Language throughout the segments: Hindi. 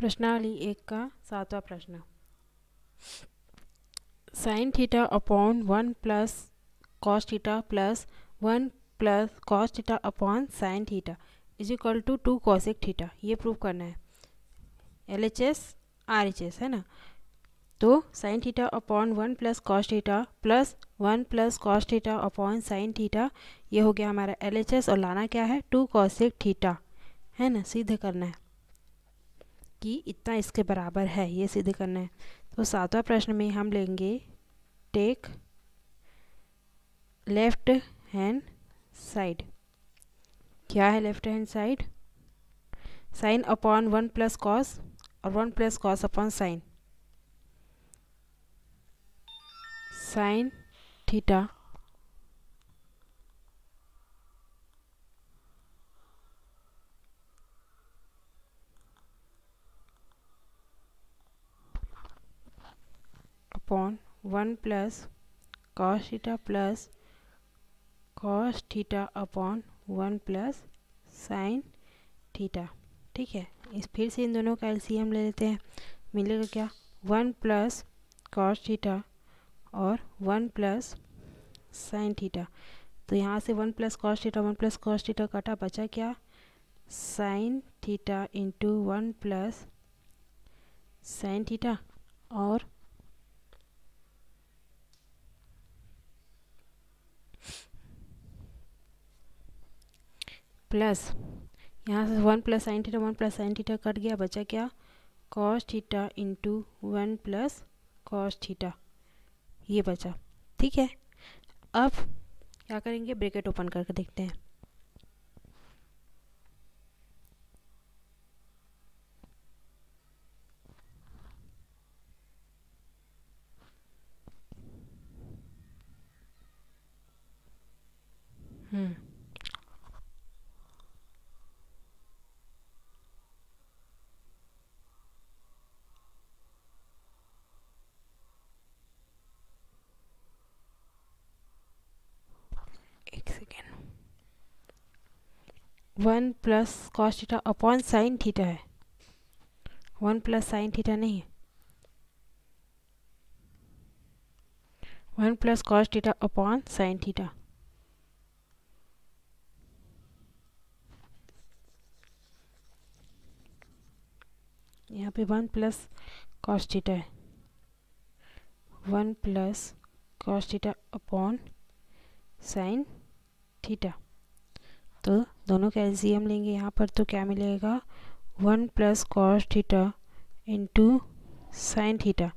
प्रश्नावली एक का सातवां प्रश्न sine theta upon one plus cos theta plus one plus cos theta upon sine theta is equal to two cosec theta ये प्रूव करना है L H S R H S है ना तो sine theta upon one plus cos theta plus one plus cos theta upon sine theta ये हो गया हमारा एल एच एस और लाना क्या है टू कॉसिक थीटा है ना सीधे करना है कि इतना इसके बराबर है ये सिद्ध करना है तो सातवां प्रश्न में हम लेंगे टेक लेफ्ट हैंड साइड क्या है left hand side sine upon one plus cos और one plus cos upon sine sine theta upon one plus cos theta plus cos theta upon one plus sine theta ठीक है इस फिर से इन दोनों का एलसीएम ले लेते हैं मिलेगा क्या वन प्लस कॉस थीटा और वन प्लस साइन थीटा तो यहाँ से one plus cos theta one plus cos theta काटा बचा क्या sine theta into one plus sine theta और प्लस यहाँ से one plus sine theta one plus sine theta cut गया बचा क्या cos theta into one plus cos theta ये बचा ठीक है अब क्या करेंगे ब्रैकेट ओपन करके देखते हैं hmm one plus cos theta upon sine theta है वन प्लस साइन थीटा नहीं है one plus cos theta upon sine theta यहाँ पे वन प्लस कॉस थीटा है one plus cos theta upon sine theta तो दोनों का एल्सीयम लेंगे यहाँ पर तो क्या मिलेगा one plus cos theta into sine theta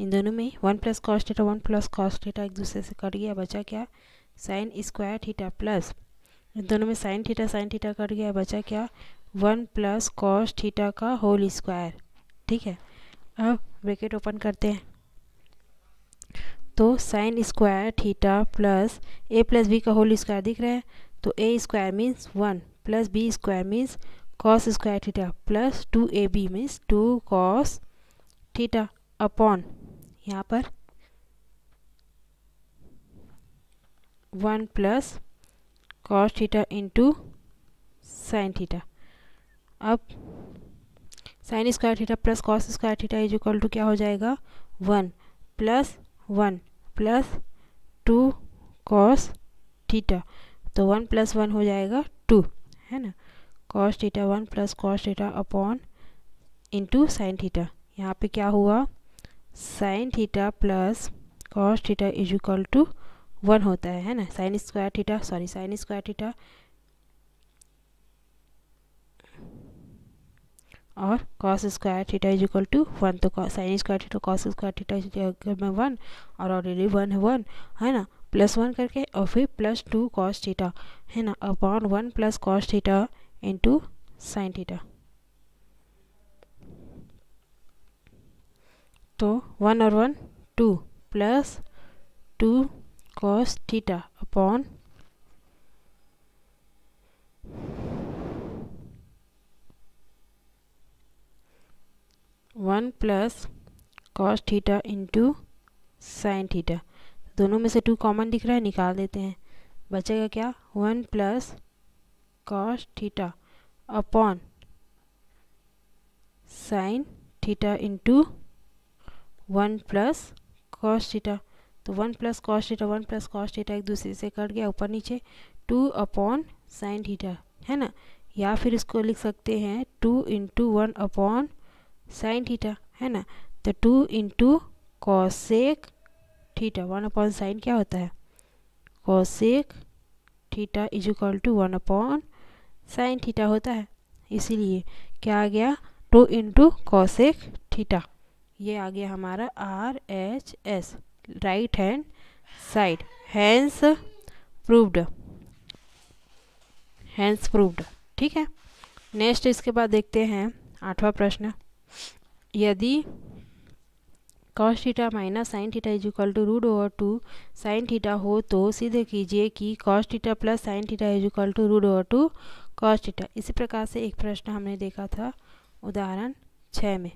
इन दोनों में one plus cos theta one plus cos theta एक दूसरे से कट गया बचा क्या साइन स्क्वायर थीटा प्लस इन दोनों में sine theta sine theta cut गया बचा क्या वन प्लस कॉस थीटा का होल स्क्वायर ठीक है अब ब्रैकेट ओपन करते हैं तो sine square theta plus A plus B का होल स्क्वायर दिख रहा है तो A square means one plus B square means cos square theta plus two A B means two cos theta upon यहाँ पर one plus cos theta into sine theta अब sine square theta plus cos square theta is equal to क्या हो जाएगा one plus one plus two cos theta तो वन प्लस वन हो जाएगा टू है ना cos theta one plus cos theta upon into sine theta यहाँ पे क्या हुआ sine theta plus cos theta is equal to one होता है है ना sine square theta sorry sine square theta और cos square theta is equal to one तो sine square theta cos square theta is one और ऑलरेडी वन है वन है ना प्लस वन करके और फिर प्लस टू कॉस थीटा है ना upon one plus cos theta into sine theta तो वन और one two plus two cos theta upon one plus cos theta into sine theta दोनों में से टू कॉमन दिख रहा है निकाल देते हैं बचेगा क्या one plus cos theta upon sine theta into one plus cos theta तो one plus cos theta one plus cos theta एक दूसरे से कट गया ऊपर नीचे टू अपॉन साइन थीटा है ना या फिर इसको लिख सकते हैं two into one upon sine theta है ना तो two into cosec theta one upon sine क्या होता है cosec theta is equal to one upon sine theta होता है इसीलिए क्या आ गया टू इंटू कौशिक थीटा ये आ गया हमारा R H S right hand side hence proved hence proved ठीक है नेक्स्ट इसके बाद देखते हैं आठवां प्रश्न यदि cos theta minus sine theta is equal to root over two sine theta हो तो सिद्ध कीजिए कि cos theta plus sine theta is equal to root over two cos theta इसी प्रकार से एक प्रश्न हमने देखा था उदाहरण छः में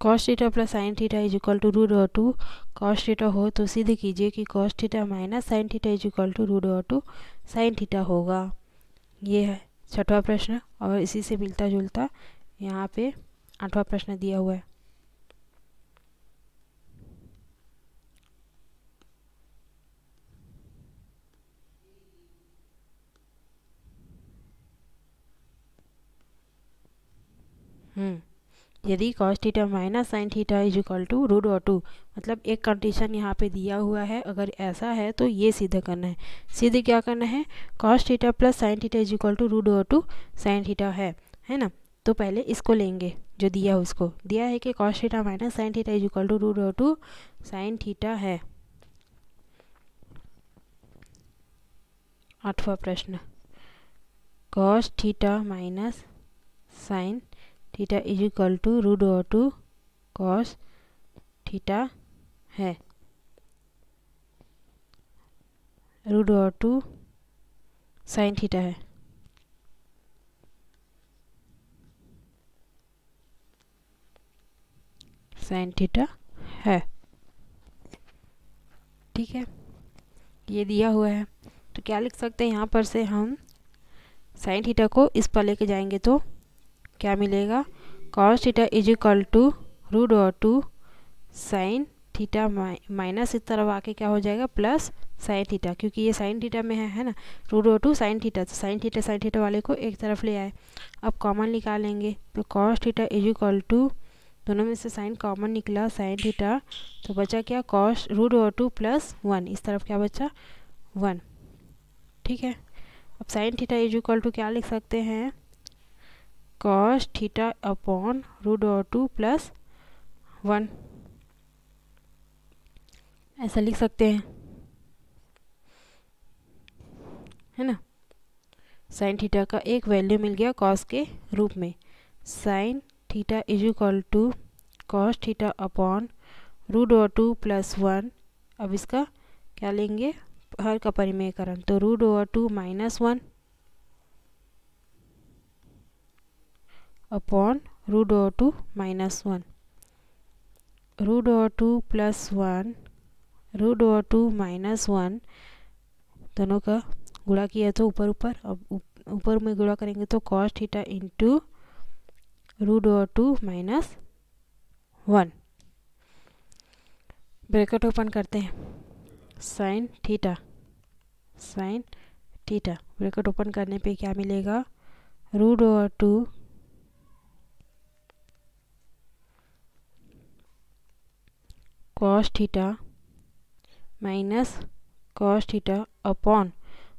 cos theta plus sine theta is equal to root over two cos theta हो तो सिद्ध कीजिए कि cos theta minus sine theta is equal to root over two sine theta होगा ये है छठवा प्रश्न और इसी से मिलता जुलता यहाँ पे आठवां प्रश्न दिया हुआ है हम्म यदि cos theta minus sine theta is equal to root और टू मतलब एक कंडीशन यहाँ पे दिया हुआ है अगर ऐसा है तो ये सिद्ध करना है सिद्ध क्या करना है cos theta plus sine theta is equal to root और टू साइन थीटा है है ना तो पहले इसको लेंगे जो दिया है उसको दिया है कि cos theta minus sine theta is equal to root और टू साइन थीटा है आठवां प्रश्न cos theta minus sine theta is equal to root over two cos theta है root over two sine theta है साइन थीटा है ठीक है ये दिया हुआ है तो क्या लिख सकते हैं यहाँ पर से हम साइन थीटा को इस पर लेके जाएंगे तो क्या मिलेगा cos theta is equal to root और टू साइन थीटा माइनस इस तरफ आके क्या हो जाएगा प्लस साइन थीटा क्योंकि ये साइन थीटा में है है ना root over two sine theta तो साइन थीटा साइन थीटा वाले को एक तरफ ले आए अब कॉमन निकालेंगे तो cos theta is equal to दोनों में से साइन कॉमन निकला साइन थीटा तो बचा क्या cos root over two plus one इस तरफ क्या बचा वन ठीक है अब sine theta is equal to क्या लिख सकते हैं cos theta upon root over 2 plus one ऐसा लिख सकते हैं है ना साइन थीटा का एक वैल्यू मिल गया कॉस के रूप में sine theta is equal to cos theta upon root over two plus one अब इसका क्या लेंगे हर का परिमेयकरण तो root over two minus one upon root over 2 minus 1 root over 2 plus 1 root over 2 minus one दोनों का गुणा किया तो ऊपर ऊपर अब ऊपर में गुणा करेंगे तो cos theta into root over two minus one bracket open करते हैं sine theta sine theta bracket open करने पे क्या मिलेगा root over two cos theta minus cos theta upon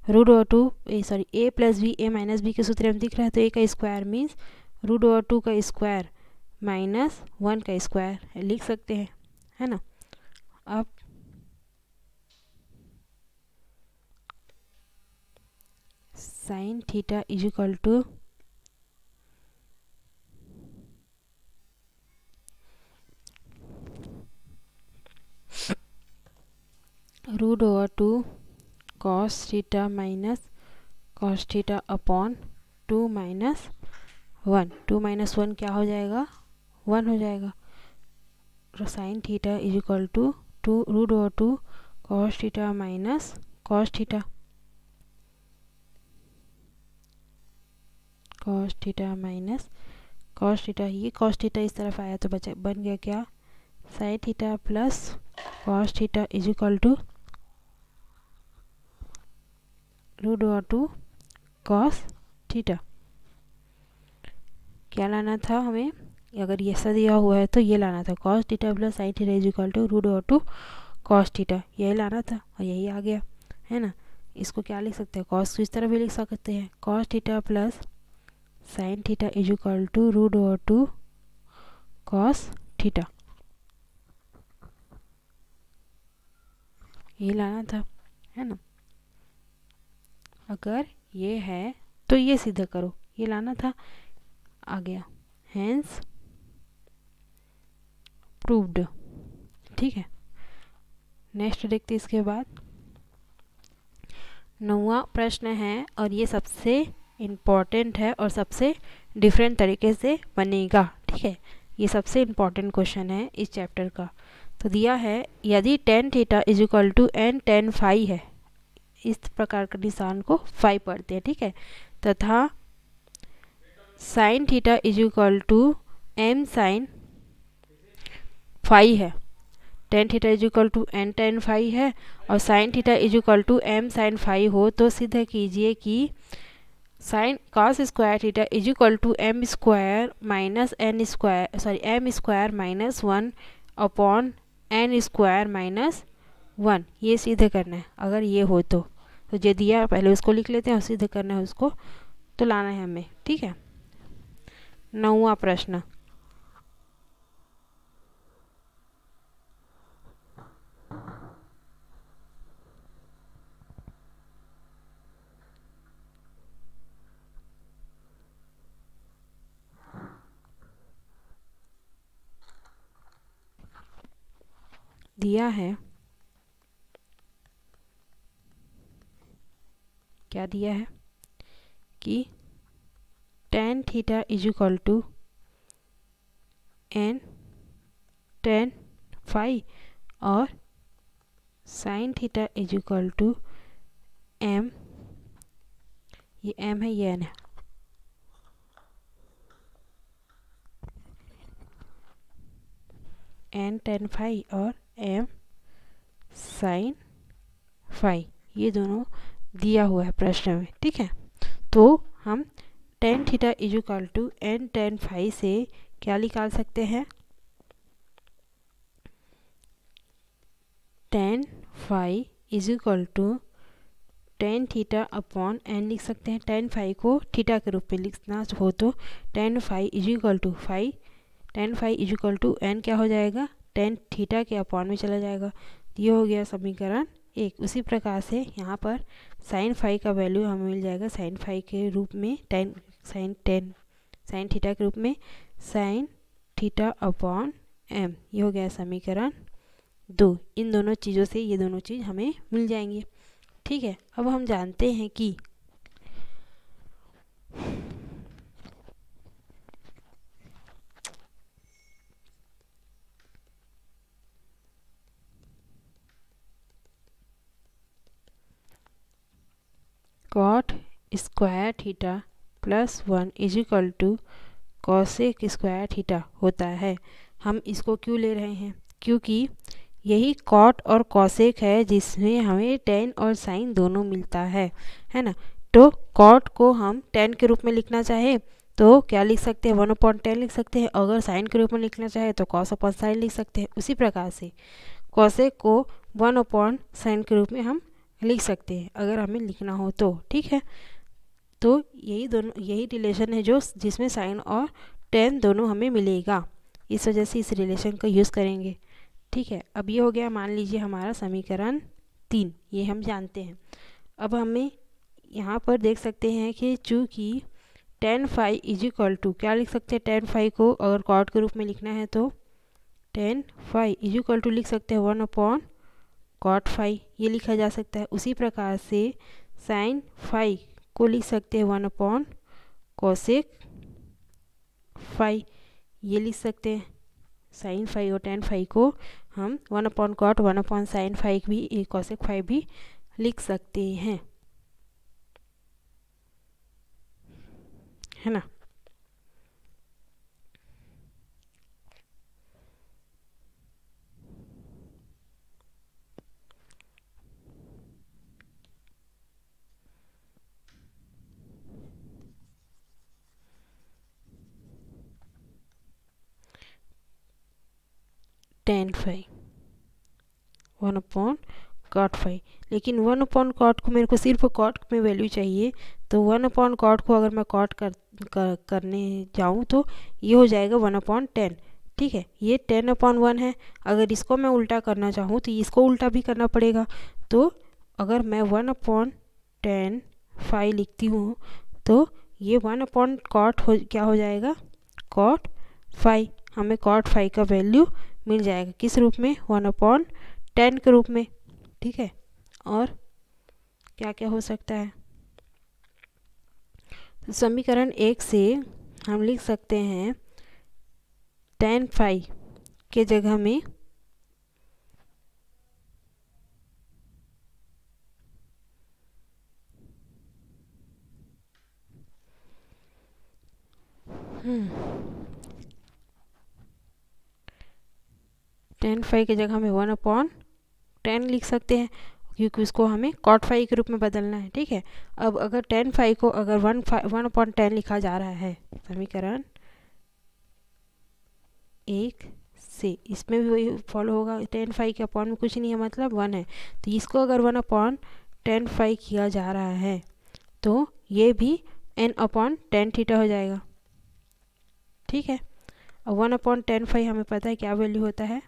root over two A sorry A plus B A minus B के सूत्र में दिख रहा है तो ए का square means root over two का स्क्वायर माइनस वन का स्क्वायर लिख सकते हैं है ना अब sine theta is equal to two cos theta minus cos theta upon two minus one two minus one क्या हो जाएगा वन हो जाएगा sine theta is equal to two root over two cos theta minus cos theta cos theta minus cos theta ये कॉस थीटा इस तरफ आया तो बचा बन गया क्या sine theta plus cos theta is equal to root over two cos theta क्या लाना था हमें अगर ये ऐसा दिया हुआ है तो ये लाना था cos theta plus sine theta is equal to root over two cos theta यही लाना था और यही आ गया है ना इसको क्या लिख सकते हैं cos इस तरह भी लिख सकते हैं cos theta plus sine theta is equal to root over two cos theta यही लाना था है ना अगर ये है तो ये सीधा करो ये लाना था आ गया हैंस प्रूव्ड ठीक है नेक्स्ट देखते इसके बाद नौवा प्रश्न है और ये सबसे इम्पॉर्टेंट है और सबसे डिफरेंट तरीके से बनेगा ठीक है ये सबसे इम्पॉर्टेंट क्वेश्चन है इस चैप्टर का तो दिया है यदि tan theta is equal to N tan five है इस प्रकार के निशान को फाइव पढ़ते हैं ठीक है तथा sine theta is equal to M sine five है tan theta is equal to N tan five है और sine theta is equal to M sine five हो तो सिद्ध कीजिए कि sine cos square theta is equal to M square minus N square sorry M square minus one upon N square minus one ये सीधे करना है अगर ये हो तो तो जो दिया पहले उसको लिख लेते हैं और सीधे करना है उसको तो लाना है हमें ठीक है नौवा प्रश्न दिया है क्या दिया है कि tan theta is equal to N tan five और sine theta is equal to M ये एम है ये एन है एन टेन फाइव और एम साइन फाइव ये दोनों दिया हुआ है प्रश्न में ठीक है तो हम tan theta equal to N tan phi से क्या निकाल सकते हैं tan phi is equal to tan theta upon n लिख सकते हैं टेन फाइव को थीटा के रूप में लिखना हो तो tan phi is equal to phi tan phi is equal to n क्या हो जाएगा टेन थीटा के अपॉन में चला जाएगा ये हो गया समीकरण एक उसी प्रकार से यहाँ पर साइन फाइव का वैल्यू हमें मिल जाएगा साइन फाइव के रूप में tan sine tan sine theta के रूप में साइन थीटा अपॉन एम ये हो गया समीकरण दो इन दोनों चीज़ों से ये दोनों चीज़ हमें मिल जाएंगी ठीक है अब हम जानते हैं कि cot square theta plus one is equal to cosec square theta होता है हम इसको क्यों ले रहे हैं क्योंकि यही कॉट और कॉसेक है जिसमें हमें टेन और साइन दोनों मिलता है है ना तो कॉट को हम टेन के रूप में लिखना चाहे तो क्या लिख सकते हैं वन अपॉन टेन लिख सकते हैं अगर साइन के रूप में लिखना चाहे तो कॉस अपॉन साइन लिख सकते हैं उसी प्रकार से कॉसेक को वन अपॉन साइन के रूप में हम लिख सकते हैं अगर हमें लिखना हो तो ठीक है तो यही दोनों यही रिलेशन है जो जिसमें साइन और टेन दोनों हमें मिलेगा इस वजह से इस रिलेशन का यूज़ करेंगे ठीक है अब ये हो गया मान लीजिए हमारा समीकरण तीन ये हम जानते हैं अब हमें यहाँ पर देख सकते हैं कि चूँकि tan phi is equal to क्या लिख सकते हैं टेन फाइव को अगर कॉर्ड के रूप में लिखना है तो tan phi is equal to लिख सकते हैं वन अपॉन कॉट फाइव ये लिखा जा सकता है उसी प्रकार से साइन फाइव को लिख सकते हैं वन अपॉन कोसेक फाइव ये लिख सकते हैं साइन फाइव और टेन फाइव को हम one upon cot one upon sine phi भी कॉसेक फाइव भी लिख सकते हैं है ना tan phi one upon cot phi लेकिन वन अपॉन कॉट को मेरे को सिर्फ कॉट में वैल्यू चाहिए तो वन अपॉन कॉट को अगर मैं कॉट कर, कर करने जाऊँ तो ये हो जाएगा वन अपॉन टेन ठीक है ये टेन अपॉन वन है अगर इसको मैं उल्टा करना चाहूँ तो इसको उल्टा भी करना पड़ेगा तो अगर मैं वन अपॉन टेन फाइव लिखती हूँ तो ये वन अपॉन कॉट हो क्या हो जाएगा कॉट फाइव हमें कॉट फाइव का वैल्यू मिल जाएगा किस रूप में वन अपॉन टेन के रूप में ठीक है और क्या क्या हो सकता है तो समीकरण एक से हम लिख सकते हैं टेन फाइव के जगह में हम्म टेन फाइव की जगह हमें वन अपॉन टेन लिख सकते हैं क्योंकि उसको हमें कॉट फाइव के रूप में बदलना है ठीक है अब अगर टेन फाइव को अगर one phi one upon tan लिखा जा रहा है समीकरण एक से इसमें भी वही फॉलो होगा टेन फाइव के अपॉन में कुछ नहीं है मतलब वन है तो इसको अगर वन अपॉन टेन फाइव किया जा रहा है तो ये भी एन अपॉन टेन थीटा हो जाएगा ठीक है और वन अपॉन टेन फाइव हमें पता है क्या वैल्यू होता है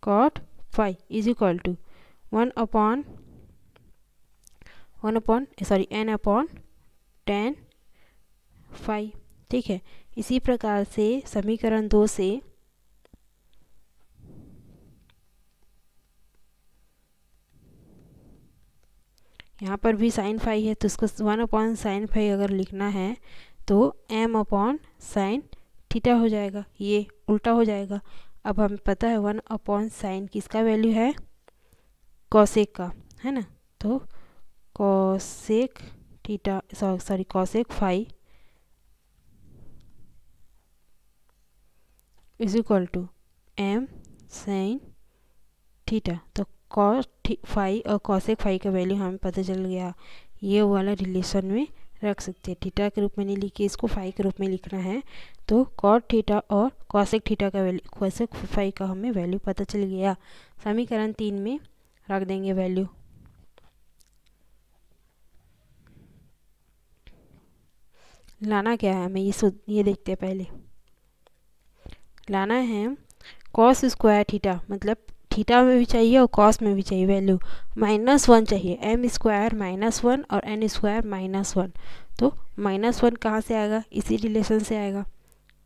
cot phi is equal to 1 upon 1 upon eh, sorry n upon tan phi ठीक है इसी प्रकार से समीकरण दो से यहाँ पर भी साइन फाई है तो उसको वन अपॉन साइन फाई अगर लिखना है तो एम अपॉन साइन थीटा हो जाएगा ये उल्टा हो जाएगा अब हमें पता है वन अपॉन साइन किसका वैल्यू है कौशिक का है ना तो cosec theta sorry cosec phi is equal to M sine theta तो कॉस फाइव और कॉसेक फाइव का वैल्यू हमें पता चल गया ये वाला रिलेशन में रख सकते हैं थीटा के रूप में नहीं लिखे इसको फाइव के रूप में लिखना है तो कॉट थीटा और कौशिक थीटा का वैल्यू कौशिक फाइव का हमें वैल्यू पता चल गया समीकरण तीन में रख देंगे वैल्यू लाना क्या है हमें ये ये देखते हैं पहले लाना है कॉस स्क्वायर थीटा मतलब थीटा में भी चाहिए और कॉस में भी चाहिए वैल्यू माइनस वन चाहिए एम स्क्वायर माइनस वन और एन स्क्वायर माइनस वन तो माइनस वन कहाँ से आएगा इसी रिलेशन से आएगा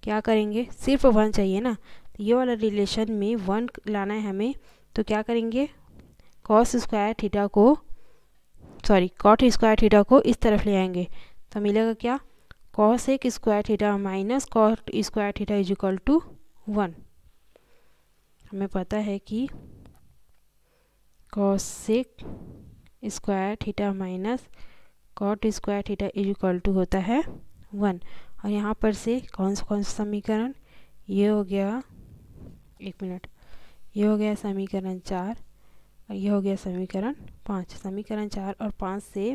क्या करेंगे सिर्फ वन चाहिए ना तो ये वाला रिलेशन में वन लाना है हमें तो क्या करेंगे कॉस स्क्वायर थीटा को सॉरी कॉट स्क्वायर थीटा को इस तरफ ले आएंगे तो मिलेगा क्या कॉस एक square theta minus cot square theta is equal to one हमें पता है कि cosec square theta minus cot square theta is equal to होता है वन और यहाँ पर से कौन सा कौन सा समीकरण ये हो गया एक मिनट ये हो गया समीकरण चार और ये हो गया समीकरण पाँच समीकरण चार और पाँच से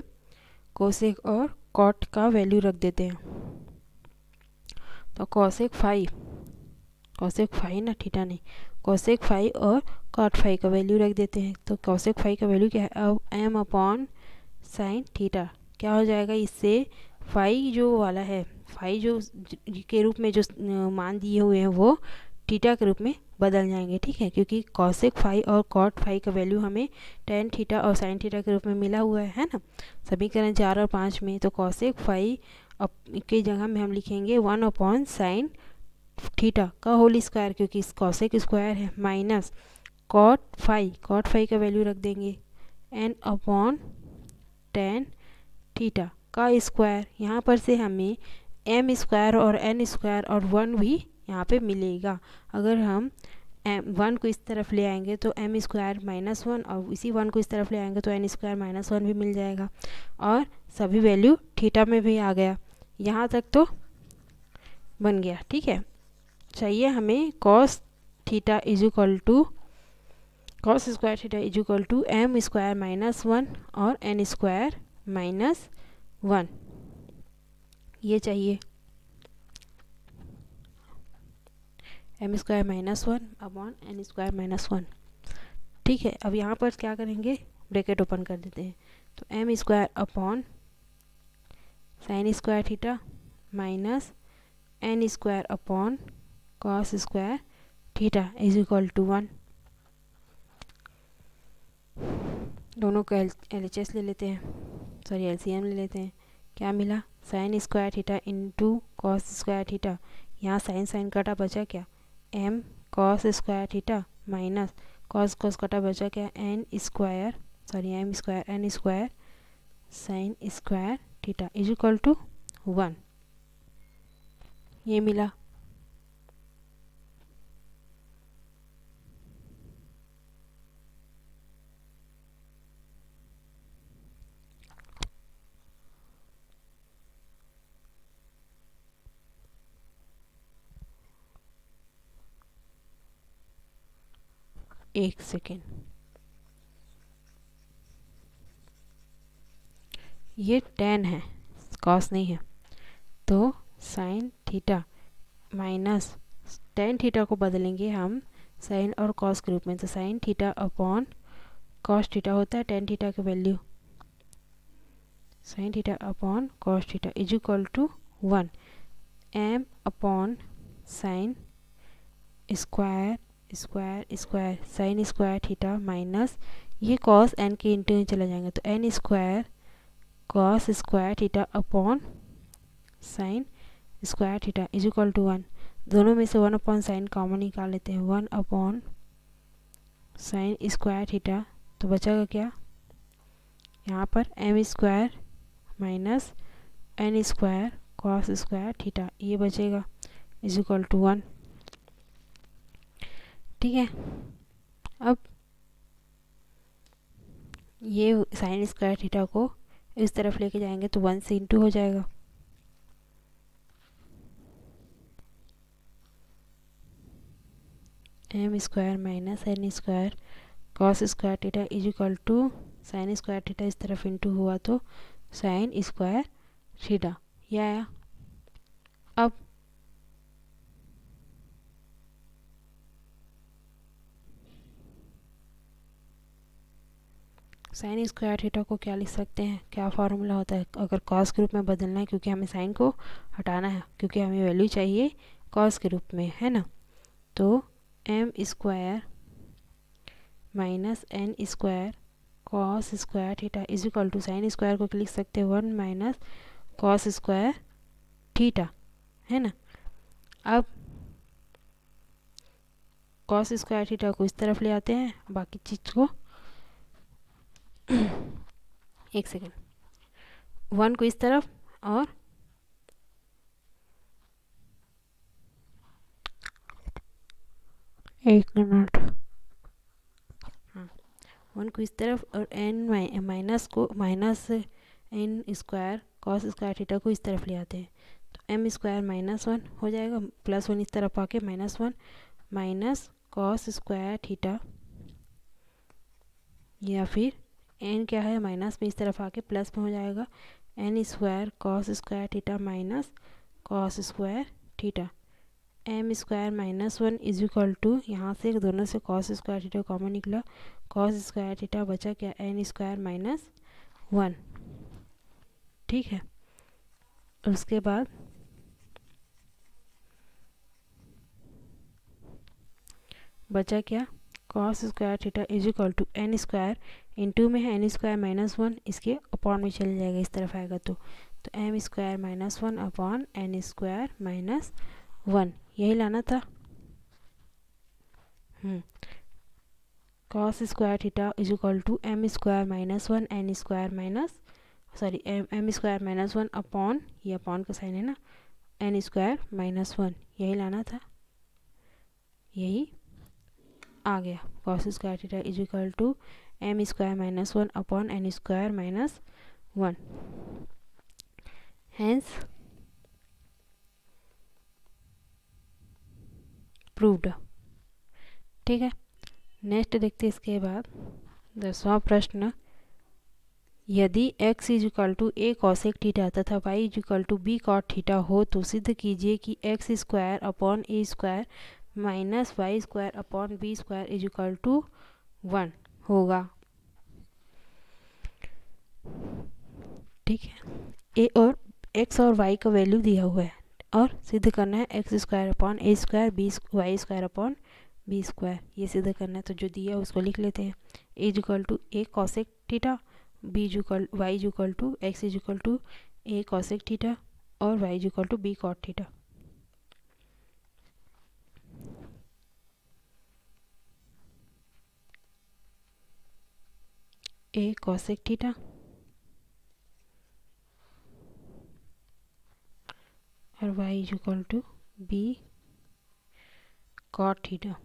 कोसेक और कॉट का वैल्यू रख देते हैं तो कौशिक फाइव कौशिक फाइव ना ठीठा नहीं कौशिक फाइव और कॉट फाइव का वैल्यू रख देते हैं तो कौशिक फाइव का वैल्यू क्या है अब एम अपॉन साइन थीटा क्या हो जाएगा इससे फाइव जो वाला है फाइव जो के रूप में जो मान दिए हुए हैं वो थीटा के रूप में बदल जाएंगे ठीक है क्योंकि कौशिक फाई और कॉट फाई का वैल्यू हमें टेन थीटा और साइन थीटा के रूप में मिला हुआ है, है ना समीकरण चार और पाँच में तो कौशिक फाई की जगह में हम लिखेंगे वन अपॉन साइन थीटा का होल स्क्वायर क्योंकि इस कौशिक स्क्वायर है minus cot phi cot phi का वैल्यू रख देंगे एन अपॉन टेन थीटा का स्क्वायर यहाँ पर से हमें एम स्क्वायर और एन स्क्वायर और वन भी यहाँ पे मिलेगा अगर हम एम वन को इस तरफ ले आएंगे तो एम स्क्वायर माइनस वन और इसी वन को इस तरफ ले आएंगे तो एन स्क्वायर माइनस वन भी मिल जाएगा और सभी वैल्यू थीटा में भी आ गया यहाँ तक तो बन गया ठीक है चाहिए हमें cos theta is equal to cos square theta is equal to M square minus one और एन स्क्वायर माइनस वन ये चाहिए m square minus one upon N square minus one ठीक है अब यहाँ पर क्या करेंगे ब्रैकेट ओपन कर देते हैं तो m square upon sine square theta minus N square upon cos square theta is equal to one दोनों को एल एच एस ले लेते हैं सॉरी एल सी एम ले लेते हैं क्या मिला sine square theta into cos square theta यहाँ साइन साइन कटा बचा क्या m cos square theta minus cos cos कटा बचा क्या n square sorry M square n square sine square theta is equal to one ये मिला एक सेकेंड ये टेन है कॉस नहीं है तो sine theta minus tan theta को बदलेंगे हम साइन और कॉस के रूप में तो sine theta upon cos theta होता है टेन थीटा की value sine theta upon cos theta is equal to one m upon sine square square square sine square theta minus ये कॉस एन के इंटू में चला जाएंगे तो n square cos square theta upon sine square theta is equal to one दोनों में से वन अपॉन साइन कॉमन निकाल लेते हैं one upon sine square theta तो बचेगा क्या यहाँ पर m square minus N square cos square theta ये बचेगा इज इक्वल टू वन ठीक है अब ये साइन स्क्वायर थीटा को इस तरफ लेके जाएंगे तो वन से इंटू हो जाएगा m square minus N square cos square theta is equal to sine square theta इस तरफ इंटू हुआ तो साइन स्क्वायर थीटा ये आया साइन स्क्वायर थीटा को क्या लिख सकते हैं क्या फार्मूला होता है अगर कॉस के रूप में बदलना है क्योंकि हमें साइन को हटाना है क्योंकि हमें वैल्यू चाहिए कॉस के रूप में है ना तो m square minus N square cos square theta is equal to sine square को लिख सकते हैं one minus cos square theta है ना अब कॉस स्क्वायर थीटा को इस तरफ ले आते हैं बाकी चीज़ को एक सेकेंड वन को इस तरफ और एक मिनट हाँ वन को इस तरफ और एन माइनस को minus N square cos square theta को इस तरफ ले आते हैं तो एम स्क्वायर माइनस वन हो जाएगा प्लस वन इस तरफ आके minus one minus cos square theta या फिर एन क्या है माइनस में इस तरफ आके प्लस में हो जाएगा n square cos square theta minus cos square theta m square minus one is equal to यहाँ से दोनों से कॉस स्क्वायर थीटा कॉमन निकला कॉस स्क्वायर थीटा बचा क्या एन स्क्वायर माइनस वन ठीक है उसके बाद बचा क्या cos square theta is equal to n square into में है एन स्क्वायर माइनस वन इसके अपॉन में चल जाएगा इस तरफ आएगा तो तो m square minus one upon N square minus one यही लाना था cos square theta is equal to M square minus one n square minus sorry m m square minus one upon ये अपॉन का साइन है ना एन स्क्वायर माइनस वन यही लाना था यही आ गया cos square theta is equal to M square minus one upon N square minus one hence proved ठीक है नेक्स्ट देखते इसके बाद दसवां प्रश्न यदि x is equal to a cosec theta तथा y is equal to b cot theta हो तो सिद्ध कीजिए कि x square upon a square minus y square upon b square is equal to one होगा ठीक है ए और एक्स और वाई का वैल्यू दिया हुआ है और सिद्ध करना है x square upon a square b y square upon b square ये सिद्ध करना है तो जो दिया है उसको लिख लेते हैं a equal to a cosec theta b equal y equal to x is to a cosec theta और y equal to b cot theta a cosec theta और y is equal to b cot theta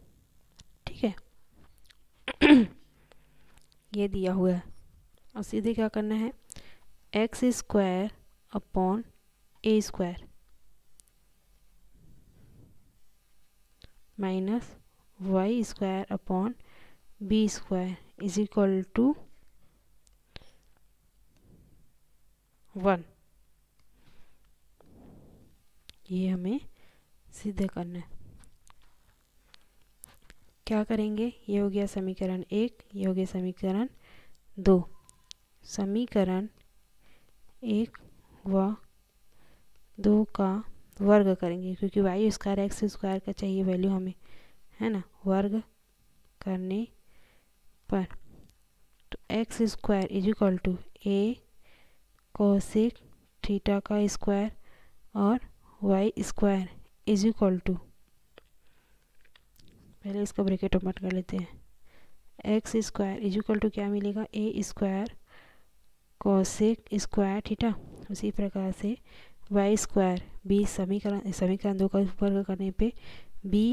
ठीक है ये दिया हुआ है और सीधे क्या करना है x square upon a square minus y square upon b square is equal to one ये हमें सिद्ध करना है क्या करेंगे ये हो गया समीकरण एक ये हो गया समीकरण दो समीकरण एक व दो का वर्ग करेंगे क्योंकि वाई स्क्वायर एक्स स्क्वायर का चाहिए वैल्यू हमें है ना वर्ग करने पर तो x square is equal to a cosec theta का स्क्वायर और y square is equal to पहले इसका ब्रेकेट ओपन कर लेते हैं x square is equal to क्या मिलेगा a square cosec square theta उसी प्रकार से वाई स्क्वायर बी समीकरण समीकरण दो का उपर्ग करने पे बी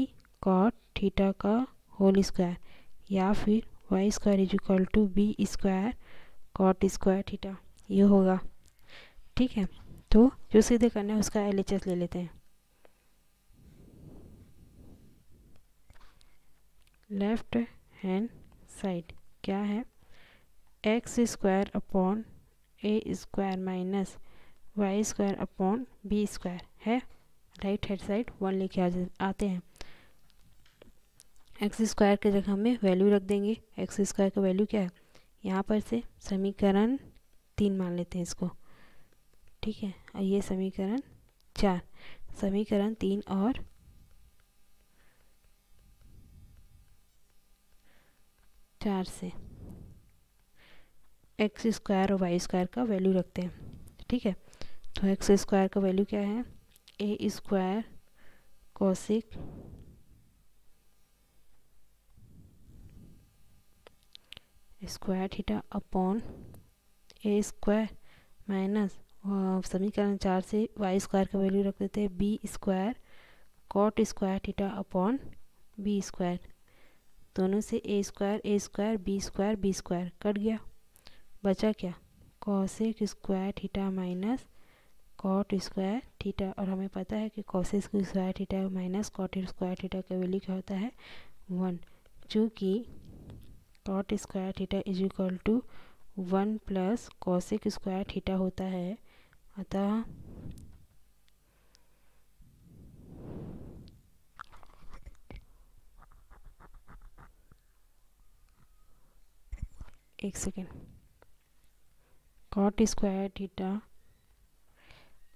कॉट थीटा का होल स्क्वायर या फिर y square is equal to b square cot square theta ये होगा ठीक है तो जो सीधे करना है उसका एल ले लेते हैं लेफ्ट हैंड साइड क्या है x square upon a square minus y square upon b square है राइट हैंड साइड वन लेके आते हैं एक्स स्क्वायर की जगह हमें वैल्यू रख देंगे एक्स स्क्वायर का वैल्यू क्या है यहाँ पर से समीकरण तीन मान लेते हैं इसको ठीक है और ये समीकरण चार समीकरण तीन और चार से एक्स स्क्वायर और वाई स्क्वायर का वैल्यू रखते हैं ठीक है तो एक्स स्क्वायर का वैल्यू क्या है a square cosec square theta upon a square minus समीकरण चार से वाई स्क्वायर का वैल्यू रख देते हैं b square cot square theta upon b square दोनों से a square a square b square b square कट गया बचा क्या cosec square theta minus cot square theta और हमें पता है कि cosec square theta minus cot square theta का वैल्यू क्या होता है वन चूँकि cot square theta is equal to one plus cosec square theta होता है अतः एक second cot square theta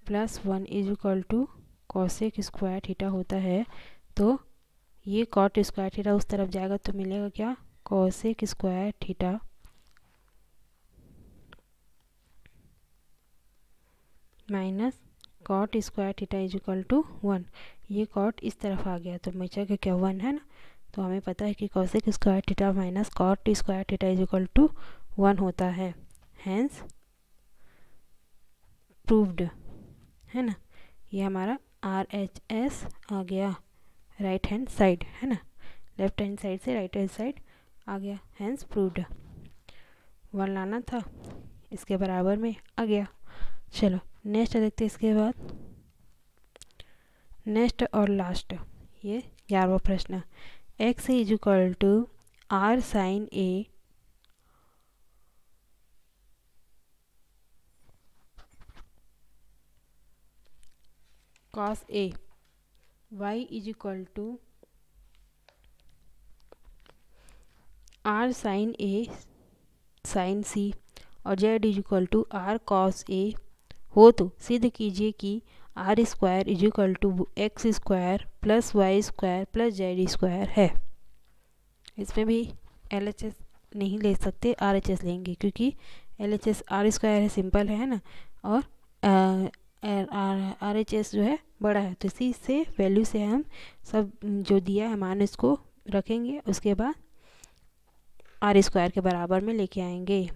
plus one is equal to cosec square theta होता है तो ये कॉट स्क्वायर थीटा उस तरफ जाएगा तो मिलेगा क्या cosec square theta minus cot square theta is equal to one ये कॉट इस तरफ आ गया तो बचा क्या क्या वन है ना तो हमें पता है कि cosec square theta minus cot square theta is equal to one होता है हैंस प्रूव्ड है ना ये हमारा आर एच एस आ गया राइट हैंड साइड है ना लेफ्ट हैंड साइड से राइट हैंड साइड आ गया हैंस प्रूव्ड वन लाना था इसके बराबर में आ गया चलो नेक्स्ट देखते हैं इसके बाद नेक्स्ट और लास्ट ये ग्यारहवा प्रश्न X is equal to R sine A cos A Y is equal to R sine A sine C और Z is equal to R cos A हो तो सिद्ध कीजिए कि R square is equal to X square plus Y square plus Z square है इसमें भी एल एच एस नहीं ले सकते आर एच एस लेंगे क्योंकि L H S R square है सिंपल है ना और आर एच एस जो है बड़ा है तो इसी से वैल्यू से हम सब जो दिया है मान इसको रखेंगे उसके बाद आर स्क्वायर के बराबर में लेके आएंगे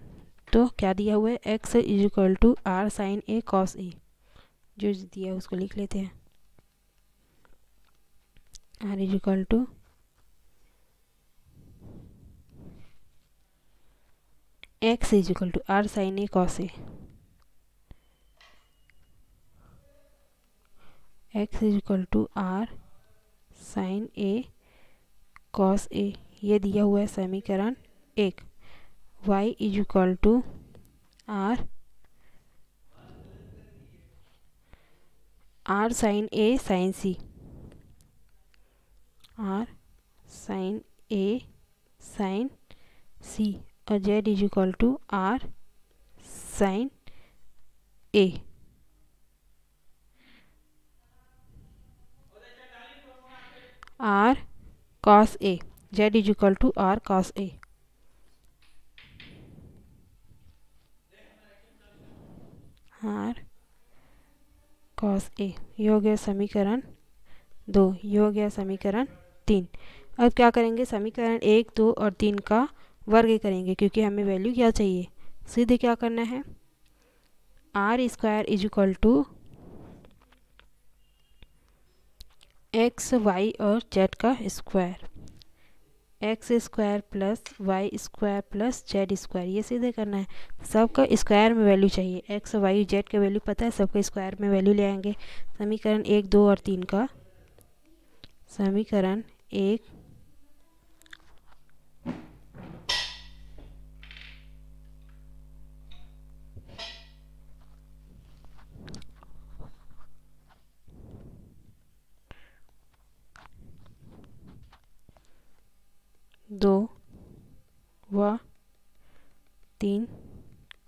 तो क्या दिया हुआ है X is equal to R sine A cos A जो दिया उसको लिख लेते हैं R is equal to x is equal to R sine A cos A X is equal to R sine A cos A ये दिया हुआ है समीकरण एक y is equal to r r sin a sin c r sin a sin c और z is equal to R sine A R cos A Z is equal to R cos A R cos A योग हो गया समीकरण दो योग हो गया समीकरण तीन अब क्या करेंगे समीकरण एक दो और तीन का वर्ग करेंगे क्योंकि हमें वैल्यू क्या चाहिए सीधे क्या करना है R square is equal to X Y और जेड का square X square plus Y square plus Z square ये सीधे करना है सबका स्क्वायर में वैल्यू चाहिए एक्स वाई जेड का वैल्यू पता है सबका स्क्वायर में वैल्यू ले आएंगे समीकरण एक दो और तीन का समीकरण एक दो व तीन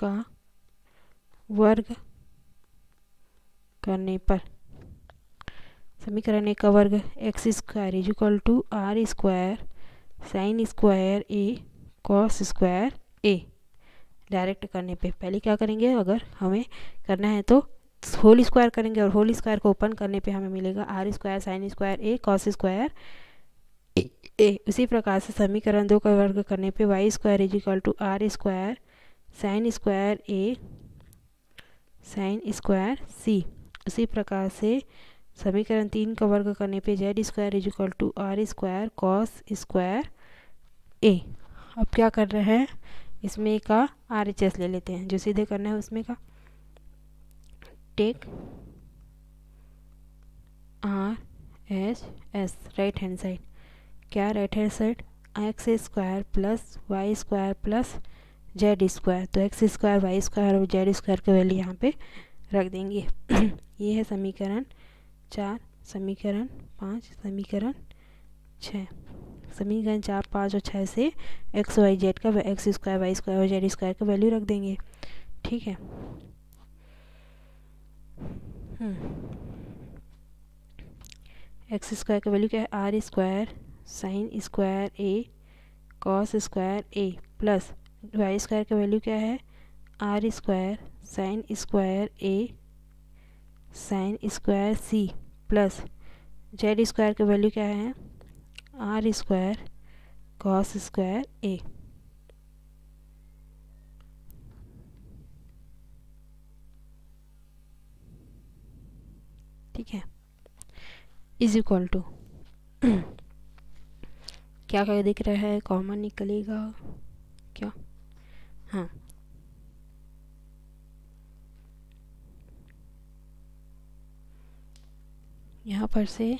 का वर्ग करने पर समीकरण एक का वर्ग X square is equal to R square sine square A cos square A direct करने पे पहले क्या करेंगे अगर हमें करना है तो होल स्क्वायर करेंगे और होल स्क्वायर को ओपन करने पे हमें मिलेगा R square sine square A cos square A उसी प्रकार से समीकरण दो का वर्ग करने पे Y square is equal to R square sine square A sine square C उसी प्रकार से समीकरण तीन का वर्ग करने पे Z square is equal to R square cos square A अब क्या कर रहे हैं इसमें का आर एच एस ले लेते हैं जो सीधे करना है उसमें का take R H S right hand side क्या right hand side X square plus Y square plus Z square तो एक्स स्क्वायर वाई स्क्वायर और जेड स्क्वायर का वैल्यू यहाँ पे रख देंगे ये है समीकरण चार समीकरण पाँच समीकरण छः समीकरण चार पाँच और छः से एक्स वाई जेड का एक्स स्क्वायर वाई स्क्वायर और जेड स्क्वायर का वैल्यू रख देंगे ठीक है हम्म। एक्स स्क्वायर का वैल्यू क्या है R square sine square A cos square A plus Y square का वैल्यू क्या है R square sine square A sine square C plus Z square का वैल्यू क्या है R square cos square A ठीक है इज इक्वल टू क्या क्या दिख रहा है कॉमन निकलेगा क्या हाँ यहाँ पर से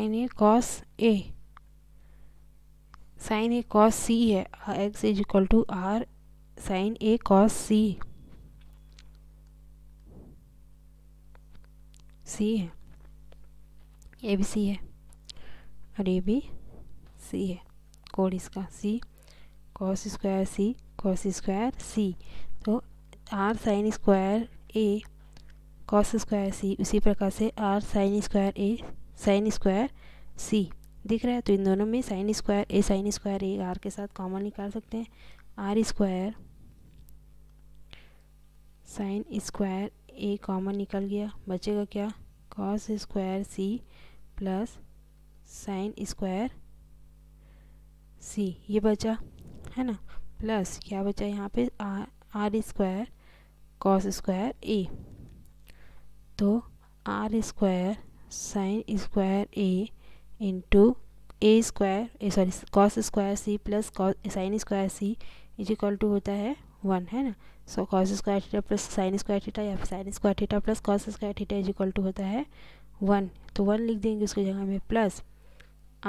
sine A cos A sine A cos C है X is equal to R sine A cos C C है ए भी सी है और ए भी सी है कोड इसका C cos square C cos square C तो R sine square A cos square C उसी प्रकार से R sine square A sine square C दिख रहा है तो इन दोनों में sine square A sine square A R के साथ कॉमन निकाल सकते हैं R square sine square A common निकल गया बचेगा क्या cos square C plus sine square C ये बचा है ना प्लस क्या बचा यहाँ पे R, R square cos square A तो R square sine square A into A square A sorry cos square C plus cos sine square C is equal to होता है वन है ना so cos square theta plus sine square theta या फिर sine square theta plus cos square theta is equal to होता है वन तो वन लिख देंगे उसकी जगह में plus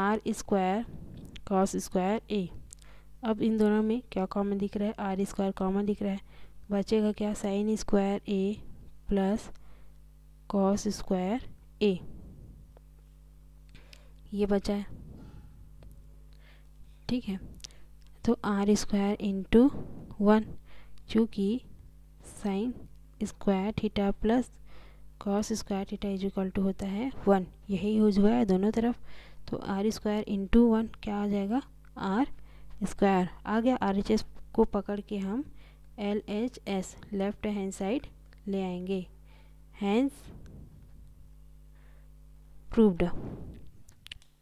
R square cos square A अब इन दोनों में क्या कॉमन दिख रहा है आर स्क्वायर कॉमन दिख रहा है बचेगा क्या sine square A plus cos square A ये बचा है ठीक है तो आर स्क्वायर इंटू वन चूँकि sine square theta plus cos square theta is equal to होता है वन यही यूज हुआ है दोनों तरफ तो आर स्क्वायर इंटू वन क्या आ जाएगा आर स्क्वायर आ गया आर एच एस को पकड़ के हम L H S left hand side ले आएंगे हैंस प्रूव्ड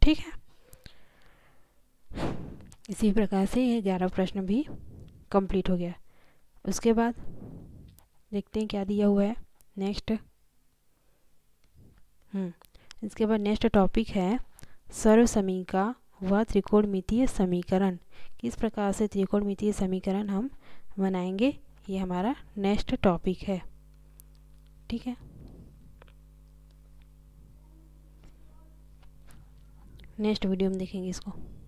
ठीक है इसी प्रकार से ये ग्यारह प्रश्न भी कंप्लीट हो गया उसके बाद देखते हैं क्या दिया हुआ है नेक्स्ट हम्म, इसके बाद नेक्स्ट टॉपिक है सर्व समीका व त्रिकोणमितीय समीकरण किस प्रकार से त्रिकोणमितीय समीकरण हम बनाएंगे ये हमारा नेक्स्ट टॉपिक है ठीक है नेक्स्ट वीडियो में देखेंगे इसको